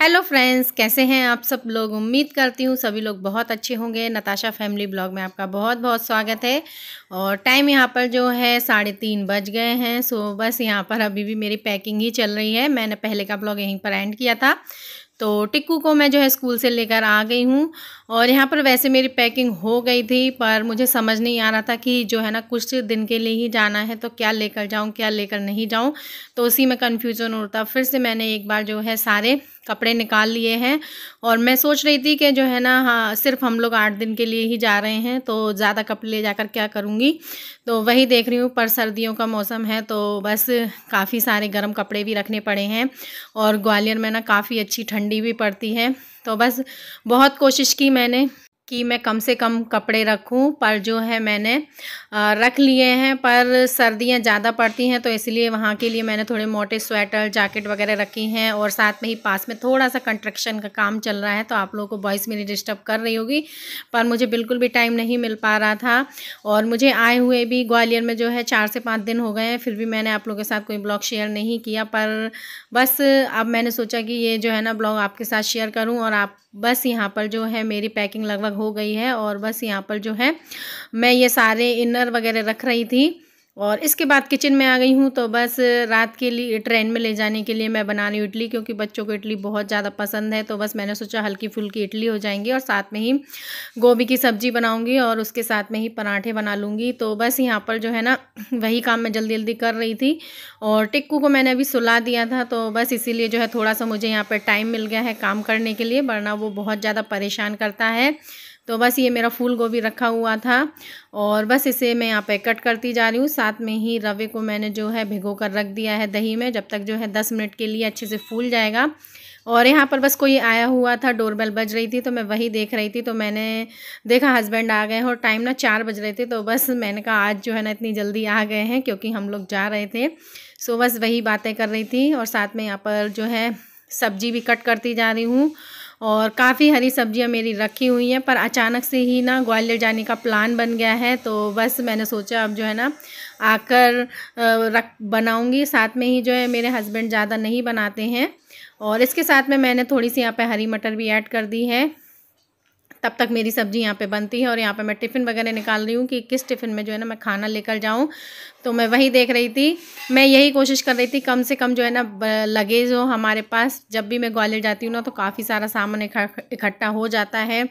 hello friends कैसे हैं आप सब लोग उम्मीद करती हूँ सभी लोग बहुत अच्छे होंगे नताशा फैमिली ब्लॉग में आपका बहुत बहुत स्वागत है और टाइम यहाँ पर जो है साढ़े तीन बज गए हैं सो बस यहाँ पर अभी भी मेरी पैकिंग ही चल रही है मैंने पहले का ब्लॉग यहीं पर एंड किया था तो टिक्कू को मैं जो है स्कूल से लेकर आ गई हूँ और यहाँ पर वैसे मेरी पैकिंग हो गई थी पर मुझे समझ नहीं आ रहा था कि जो है ना कुछ दिन के लिए ही जाना है तो क्या लेकर जाऊँ क्या लेकर नहीं जाऊँ तो उसी में कन्फ्यूज़न उड़ता फिर से मैंने एक बार जो है सारे कपड़े निकाल लिए हैं और मैं सोच रही थी कि जो है ना हाँ सिर्फ हम लोग आठ दिन के लिए ही जा रहे हैं तो ज़्यादा कपड़े ले जाकर क्या करूँगी तो वही देख रही हूँ पर सर्दियों का मौसम है तो बस काफ़ी सारे गर्म कपड़े भी रखने पड़े हैं और ग्वालियर में ना काफ़ी अच्छी ठंडी भी पड़ती है तो बस बहुत कोशिश की मैंने कि मैं कम से कम कपड़े रखूं पर जो है मैंने रख लिए हैं पर सर्दियां ज़्यादा पड़ती हैं तो इसलिए वहाँ के लिए मैंने थोड़े मोटे स्वेटर जैकेट वगैरह रखी हैं और साथ में ही पास में थोड़ा सा कंस्ट्रक्शन का काम चल रहा है तो आप लोगों को वॉइस मेरी डिस्टर्ब कर रही होगी पर मुझे बिल्कुल भी टाइम नहीं मिल पा रहा था और मुझे आए हुए भी ग्वालियर में जो है चार से पाँच दिन हो गए हैं फिर भी मैंने आप लोगों के साथ कोई ब्लॉग शेयर नहीं किया पर बस अब मैंने सोचा कि ये जो है ना ब्लॉग आपके साथ शेयर करूँ और आप बस यहाँ पर जो है मेरी पैकिंग लगभग हो गई है और बस यहाँ पर जो है मैं ये सारे इनर वगैरह रख रही थी और इसके बाद किचन में आ गई हूँ तो बस रात के लिए ट्रेन में ले जाने के लिए मैं बना रही हूँ इडली क्योंकि बच्चों को इडली बहुत ज़्यादा पसंद है तो बस मैंने सोचा हल्की फुल्की इडली हो जाएंगी और साथ में ही गोभी की सब्ज़ी बनाऊँगी और उसके साथ में ही पराठे बना लूँगी तो बस यहाँ पर जो है ना वही काम मैं जल्दी जल्दी कर रही थी और टिक्कू को मैंने अभी सुला दिया था तो बस इसीलिए जो है थोड़ा सा मुझे यहाँ पर टाइम मिल गया है काम करने के लिए वरना वो बहुत ज़्यादा परेशान करता है तो बस ये मेरा फूल गोभी रखा हुआ था और बस इसे मैं यहाँ पे कट करती जा रही हूँ साथ में ही रवे को मैंने जो है भिगो कर रख दिया है दही में जब तक जो है दस मिनट के लिए अच्छे से फूल जाएगा और यहाँ पर बस कोई आया हुआ था डोरबेल बज रही थी तो मैं वही देख रही थी तो मैंने देखा हस्बैंड आ गए और टाइम ना चार बज रहे थे तो बस मैंने कहा आज जो है ना इतनी जल्दी आ गए हैं क्योंकि हम लोग जा रहे थे सो बस वही बातें कर रही थी और साथ में यहाँ पर जो है सब्जी भी कट करती जा रही हूँ और काफ़ी हरी सब्जियां मेरी रखी हुई हैं पर अचानक से ही ना ग्वालियर जाने का प्लान बन गया है तो बस मैंने सोचा अब जो है ना आकर रख बनाऊँगी साथ में ही जो है मेरे हस्बैंड ज़्यादा नहीं बनाते हैं और इसके साथ में मैंने थोड़ी सी यहाँ पर हरी मटर भी ऐड कर दी है तब तक मेरी सब्ज़ी यहाँ पे बनती है और यहाँ पे मैं टिफ़िन वगैरह निकाल रही हूँ कि किस टिफ़िन में जो है ना मैं खाना लेकर जाऊँ तो मैं वही देख रही थी मैं यही कोशिश कर रही थी कम से कम जो है ना लगेज हो हमारे पास जब भी मैं ग्वालियर जाती हूँ ना तो काफ़ी सारा सामान इकट्ठा हो जाता है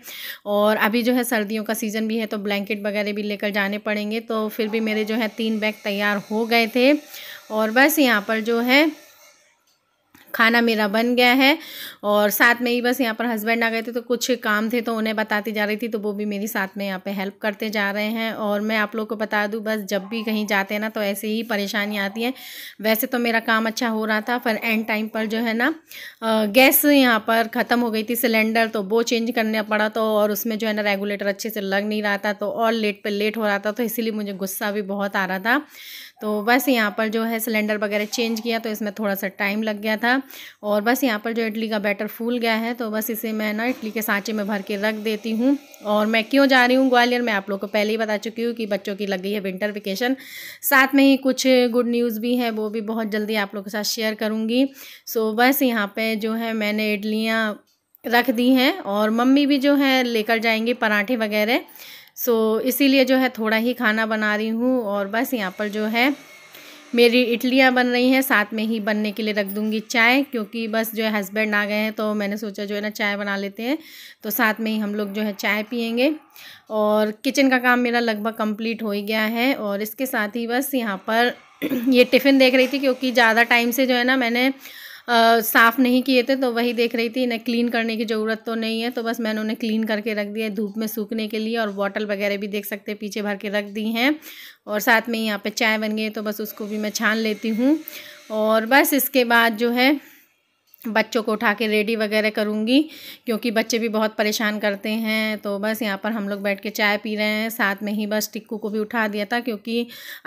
और अभी जो है सर्दियों का सीज़न भी है तो ब्लैंकेट वगैरह भी लेकर जाने पड़ेंगे तो फिर भी मेरे जो है तीन बैग तैयार हो गए थे और बस यहाँ पर जो है खाना मेरा बन गया है और साथ में ही बस यहाँ पर हस्बैंड आ गए थे तो कुछ काम थे तो उन्हें बताती जा रही थी तो वो भी मेरी साथ में यहाँ पे हेल्प करते जा रहे हैं और मैं आप लोग को बता दूँ बस जब भी कहीं जाते हैं ना तो ऐसे ही परेशानी आती है वैसे तो मेरा काम अच्छा हो रहा था पर एंड टाइम पर जो है ना गैस यहाँ पर ख़त्म हो गई थी सिलेंडर तो वो चेंज करना पड़ा तो और उसमें जो है ना रेगुलेटर अच्छे से लग नहीं रहा था तो और लेट पर लेट हो रहा था तो इसीलिए मुझे गुस्सा भी बहुत आ रहा था तो बस यहाँ पर जो है सिलेंडर वगैरह चेंज किया तो इसमें थोड़ा सा टाइम लग गया था और बस यहाँ पर जो इडली का बैटर फूल गया है तो बस इसे मैं ना इडली के सांचे में भर के रख देती हूँ और मैं क्यों जा रही हूँ ग्वालियर मैं आप लोग को पहले ही बता चुकी हूँ कि बच्चों की लग गई है विंटर वेकेशन साथ में ही कुछ गुड न्यूज़ भी है वो भी बहुत जल्दी आप लोग के साथ शेयर करूँगी सो बस यहाँ पर जो है मैंने इडलियाँ रख दी हैं और मम्मी भी जो है लेकर जाएंगी पराठे वगैरह सो इसीलिए जो है थोड़ा ही खाना बना रही हूँ और बस यहाँ पर जो है मेरी इडलियाँ बन रही हैं साथ में ही बनने के लिए रख दूँगी चाय क्योंकि बस जो है हस्बैंड आ गए हैं तो मैंने सोचा जो है ना चाय बना लेते हैं तो साथ में ही हम लोग जो है चाय पियेंगे और किचन का काम मेरा लगभग कंप्लीट हो ही गया है और इसके साथ ही बस यहाँ पर ये टिफ़िन देख रही थी क्योंकि ज़्यादा टाइम से जो है ना मैंने साफ़ नहीं किए थे तो वही देख रही थी इन्हें क्लीन करने की ज़रूरत तो नहीं है तो बस मैंने उन्हें क्लीन करके रख दिया धूप में सूखने के लिए और बॉटल वगैरह भी देख सकते हैं पीछे भर के रख दी हैं और साथ में यहाँ पर चाय बन गई तो बस उसको भी मैं छान लेती हूँ और बस इसके बाद जो है बच्चों को उठा के रेडी वगैरह करूँगी क्योंकि बच्चे भी बहुत परेशान करते हैं तो बस यहाँ पर हम लोग बैठ के चाय पी रहे हैं साथ में ही बस टिक्कू को भी उठा दिया था क्योंकि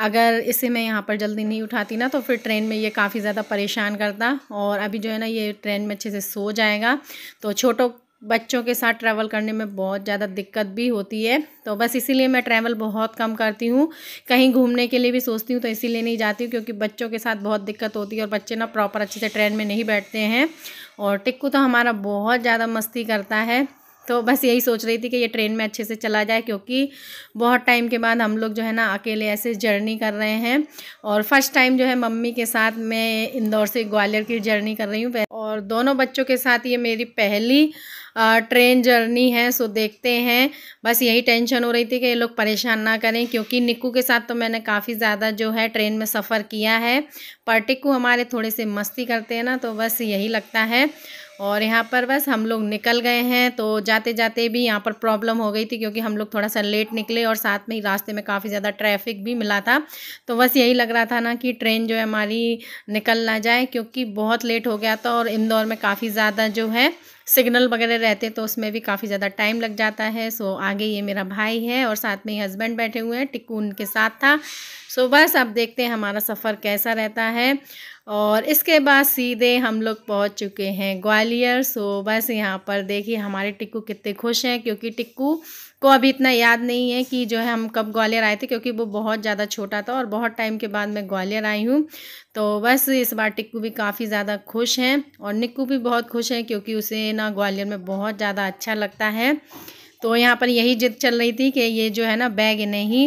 अगर इसे मैं यहाँ पर जल्दी नहीं उठाती ना तो फिर ट्रेन में ये काफ़ी ज़्यादा परेशान करता और अभी जो है ना ये ट्रेन में अच्छे से सो जाएगा तो छोटो बच्चों के साथ ट्रैवल करने में बहुत ज़्यादा दिक्कत भी होती है तो बस इसीलिए मैं ट्रैवल बहुत कम करती हूँ कहीं घूमने के लिए भी सोचती हूँ तो इसीलिए नहीं जाती हूँ क्योंकि बच्चों के साथ बहुत दिक्कत होती है और बच्चे ना प्रॉपर अच्छे से ट्रेन में नहीं बैठते हैं और टिक्कू तो हमारा बहुत ज़्यादा मस्ती करता है तो बस यही सोच रही थी कि ये ट्रेन में अच्छे से चला जाए क्योंकि बहुत टाइम के बाद हम लोग जो है ना अकेले ऐसे जर्नी कर रहे हैं और फर्स्ट टाइम जो है मम्मी के साथ मैं इंदौर से ग्वालियर की जर्नी कर रही हूँ और दोनों बच्चों के साथ ये मेरी पहली ट्रेन जर्नी है सो देखते हैं बस यही टेंशन हो रही थी कि ये लोग परेशान ना करें क्योंकि निक्कू के साथ तो मैंने काफ़ी ज़्यादा जो है ट्रेन में सफ़र किया है पर टिक्कू हमारे थोड़े से मस्ती करते हैं ना तो बस यही लगता है और यहाँ पर बस हम लोग निकल गए हैं तो जाते जाते भी यहाँ पर प्रॉब्लम हो गई थी क्योंकि हम लोग थोड़ा सा लेट निकले और साथ में ही रास्ते में काफ़ी ज़्यादा ट्रैफिक भी मिला था तो बस यही लग रहा था ना कि ट्रेन जो है हमारी निकल ना जाए क्योंकि बहुत लेट हो गया था और इंदौर में काफ़ी ज़्यादा जो है सिग्नल वगैरह रहते तो उसमें भी काफ़ी ज़्यादा टाइम लग जाता है सो आगे ये मेरा भाई है और साथ में ही हस्बैंड बैठे हुए हैं टिकून उनके साथ था सो बस अब देखते हैं हमारा सफ़र कैसा रहता है और इसके बाद सीधे हम लोग पहुंच चुके हैं ग्वालियर सो बस यहाँ पर देखिए हमारे टिक्कू कितने खुश हैं क्योंकि टिक्कू को अभी इतना याद नहीं है कि जो है हम कब ग्वालियर आए थे क्योंकि वो बहुत ज़्यादा छोटा था और बहुत टाइम के बाद मैं ग्वालियर आई हूँ तो बस इस बार टिक्कू भी काफ़ी ज़्यादा खुश हैं और निक्कू भी बहुत खुश हैं क्योंकि उसे ना ग्वालियर में बहुत ज़्यादा अच्छा लगता है तो यहाँ पर यही जिद चल रही थी कि ये जो है ना बैग इन्हें ही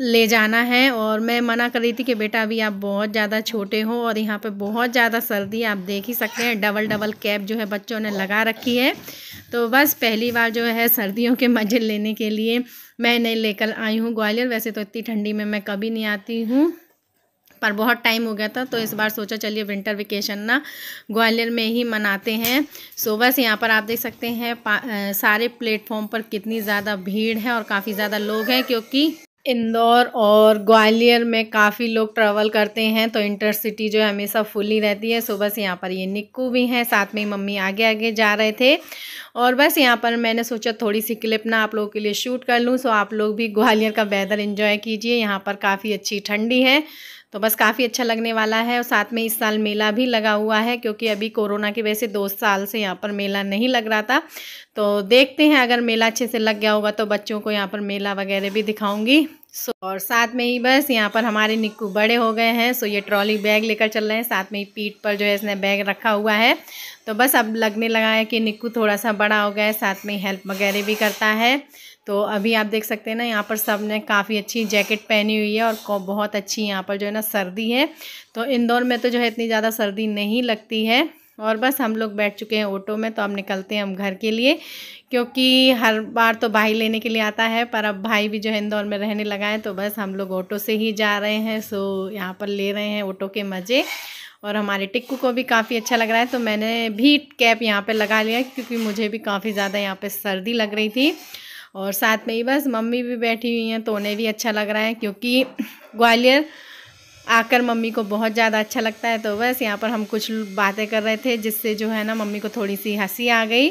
ले जाना है और मैं मना कर रही थी कि बेटा अभी आप बहुत ज़्यादा छोटे हो और यहाँ पे बहुत ज़्यादा सर्दी आप देख ही सकते हैं डबल डबल कैप जो है बच्चों ने लगा रखी है तो बस पहली बार जो है सर्दियों के मज़े लेने के लिए मैं नहीं लेकर आई हूँ ग्वालियर वैसे तो इतनी ठंडी में मैं कभी नहीं आती हूँ पर बहुत टाइम हो गया था तो इस बार सोचा चलिए विंटर वेकेशन ना ग्वालियर में ही मनाते हैं सो बस यहाँ पर आप देख सकते हैं सारे प्लेटफॉर्म पर कितनी ज़्यादा भीड़ है और काफ़ी ज़्यादा लोग हैं क्योंकि इंदौर और ग्वालियर में काफ़ी लोग ट्रैवल करते हैं तो इंटरसिटी जो है हमेशा फुल ही रहती है सो बस यहाँ पर ये निक्कू भी हैं साथ में मम्मी आगे आगे जा रहे थे और बस यहाँ पर मैंने सोचा थोड़ी सी क्लिप ना आप लोगों के लिए शूट कर लूँ सो आप लोग भी ग्वालियर का वेदर इन्जॉय कीजिए यहाँ पर काफ़ी अच्छी ठंडी है तो बस काफ़ी अच्छा लगने वाला है और साथ में इस साल मेला भी लगा हुआ है क्योंकि अभी कोरोना की वजह से दो साल से यहाँ पर मेला नहीं लग रहा था तो देखते हैं अगर मेला अच्छे से लग गया होगा तो बच्चों को यहाँ पर मेला वगैरह भी दिखाऊंगी सो और साथ में ही बस यहाँ पर हमारे निक्कू बड़े हो गए हैं सो ये ट्रॉली बैग लेकर चल रहे हैं साथ में ही पीठ पर जो है इसने बैग रखा हुआ है तो बस अब लगने लगा है कि निक्कू थोड़ा सा बड़ा हो गया है साथ में हेल्प वगैरह भी करता है तो अभी आप देख सकते हैं ना यहाँ पर सब ने काफ़ी अच्छी जैकेट पहनी हुई है और बहुत अच्छी यहाँ पर जो है ना सर्दी है तो इंदौर में तो जो है इतनी ज़्यादा सर्दी नहीं लगती है और बस हम लोग बैठ चुके हैं ऑटो में तो अब निकलते हैं हम घर के लिए क्योंकि हर बार तो भाई लेने के लिए आता है पर अब भाई भी जो है इंदौर में रहने लगा है तो बस हम लोग ऑटो से ही जा रहे हैं सो यहाँ पर ले रहे हैं ऑटो के मज़े और हमारे टिक्कू को भी काफ़ी अच्छा लग रहा है तो मैंने भी कैप यहाँ पर लगा लिया क्योंकि मुझे भी काफ़ी ज़्यादा यहाँ पर सर्दी लग रही थी और साथ में ही बस मम्मी भी बैठी हुई हैं तो उन्हें भी अच्छा लग रहा है क्योंकि ग्वालियर आकर मम्मी को बहुत ज़्यादा अच्छा लगता है तो बस यहाँ पर हम कुछ बातें कर रहे थे जिससे जो है ना मम्मी को थोड़ी सी हंसी आ गई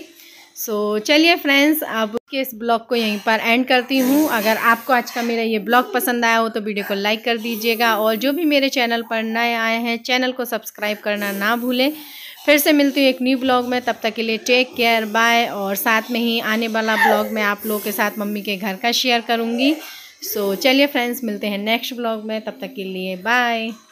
सो चलिए फ्रेंड्स अब के इस ब्लॉग को यहीं पर एंड करती हूँ अगर आपको आज का मेरा ये ब्लॉग पसंद आया हो तो वीडियो को लाइक कर दीजिएगा और जो भी मेरे चैनल पर नए आए हैं चैनल को सब्सक्राइब करना ना भूलें फिर से मिलती हूँ एक न्यू ब्लॉग में तब तक के लिए टेक केयर बाय और साथ में ही आने वाला ब्लॉग मैं आप लोगों के साथ मम्मी के घर का शेयर करूँगी सो so, चलिए फ्रेंड्स मिलते हैं नेक्स्ट ब्लॉग में तब तक के लिए बाय